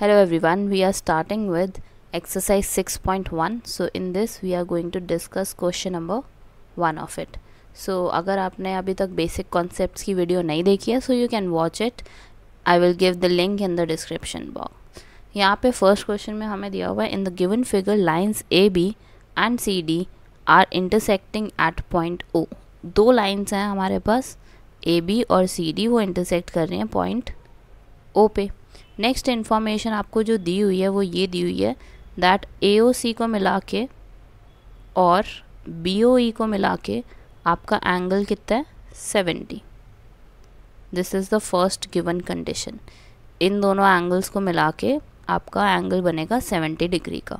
Hello everyone we are starting with exercise six point one so in this we are going to discuss question number one of it so अगर आपने अभी तक basic concept की video नहीं देखी है so you can watch it I will give the link in the description box यहाँ पे फर्स्ट क्वेश्चन में हमें दिया हुआ है in the given figure lines A B and C D are intersecting at point O दो lines हैं हमारे पास ए बी और सी डी वो इंटरसेक्ट कर रही हैं पॉइंट ओ पे नेक्स्ट इन्फॉर्मेशन आपको जो दी हुई है वो ये दी हुई है दैट ए को मिला के और बी e को मिला के आपका एंगल कितना है seventy this is the first given condition इन दोनों एंगल्स को मिला के आपका एंगल बनेगा सेवेंटी डिग्री का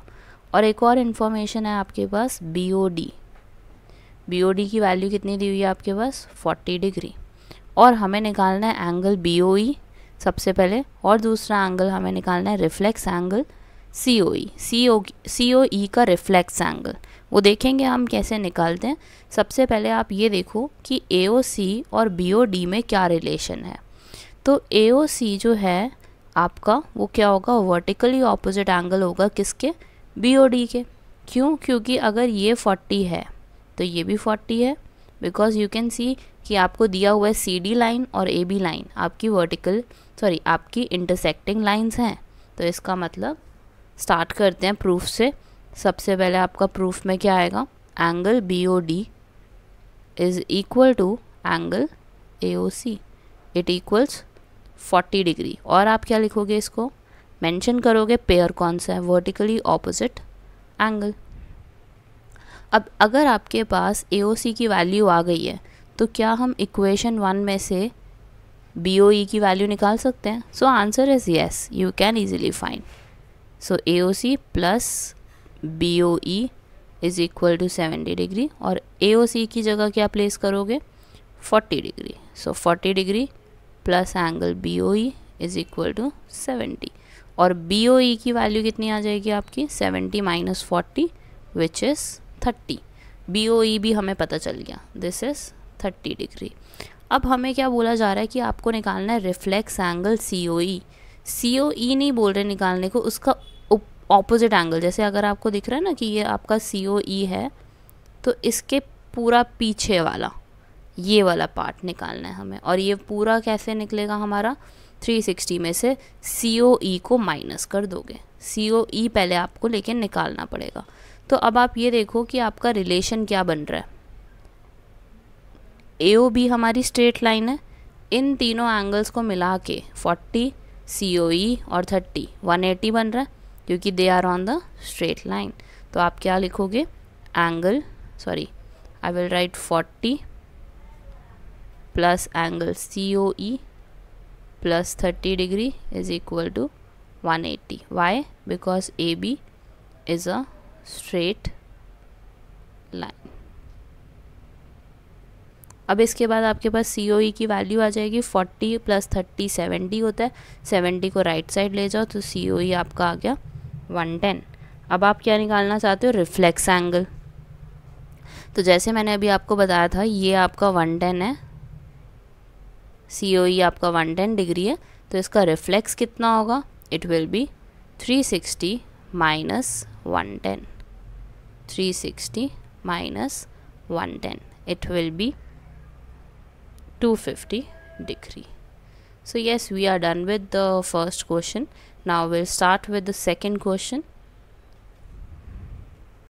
और एक और इन्फॉर्मेशन है आपके पास B O D B O D की वैल्यू कितनी दी हुई है आपके पास फोर्टी डिग्री और हमें निकालना है एंगल बी ओ सबसे पहले और दूसरा एंगल हमें निकालना है रिफ्लेक्स एंगल सी ओ ई सी ओ सी ओ ई का रिफ्लेक्स एंगल वो देखेंगे हम कैसे निकालते हैं सबसे पहले आप ये देखो कि ए ओ सी और बी ओ डी में क्या रिलेशन है तो ए ओ सी जो है आपका वो क्या होगा वर्टिकली ऑपोजिट एंगल होगा किसके बी ओ डी के क्यों क्योंकि अगर ये 40 है तो ये भी 40 है बिकॉज यू कैन सी कि आपको दिया हुआ है सी डी लाइन और ए बी लाइन आपकी वर्टिकल सॉरी आपकी इंटरसेक्टिंग लाइंस हैं तो इसका मतलब स्टार्ट करते हैं प्रूफ से सबसे पहले आपका प्रूफ में क्या आएगा angle B O D is equal to angle A O C it equals forty degree और आप क्या लिखोगे इसको मेंशन करोगे पेयर कौन सा है वर्टिकली ऑपोजिट एंगल अब अगर आपके पास ए ओ सी की वैल्यू आ गई है तो क्या हम इक्वेशन वन में से बी ओ ई की वैल्यू निकाल सकते हैं so answer is yes you can easily find so A O C plus B O E is equal to seventy degree और ए ओ सी की जगह क्या प्लेस करोगे forty degree so forty degree plus angle B O E is equal to seventy और B O E की value कितनी आ जाएगी आपकी seventy minus forty which is thirty B O E भी हमें पता चल गया दिस इज़ थर्टी डिग्री अब हमें क्या बोला जा रहा है कि आपको निकालना है रिफ्लेक्स एंगल सी ओ ई सी ओ ई नहीं बोल रहे निकालने को उसका ऑपोजिट एंगल जैसे अगर आपको दिख रहा है ना कि ये आपका सी ओ ई है तो इसके पूरा पीछे वाला ये वाला पार्ट निकालना है हमें और ये पूरा कैसे निकलेगा हमारा 360 में से सी ओ ई को माइनस कर दोगे सी ओ ई पहले आपको लेकिन निकालना पड़ेगा तो अब आप ये देखो कि आपका रिलेशन क्या बन रहा है ए ओ बी हमारी स्ट्रेट लाइन है इन तीनों एंगल्स को मिला के फोर्टी सी ओ ई और थर्टी वन एटी बन रहा है क्योंकि they are on the straight line तो आप क्या लिखोगे angle sorry I will write forty plus angle C O E plus thirty degree is equal to one eighty why because A B is a straight line अब इसके बाद आपके पास सी O E की value आ जाएगी फोर्टी प्लस थर्टी सेवेंटी होता है seventy को right side ले जाओ तो सी ओ ई आपका आ गया वन टेन अब आप क्या निकालना चाहते हो रिफ्लेक्स एंगल तो जैसे मैंने अभी आपको बताया था ये आपका वन टेन है सी ओ ई आपका वन टेन डिग्री है तो इसका रिफ्लेक्स कितना होगा it will be three sixty minus one ten three sixty minus one ten it will be 250 degree. So yes, we are done with the first question. Now we'll start with the second question.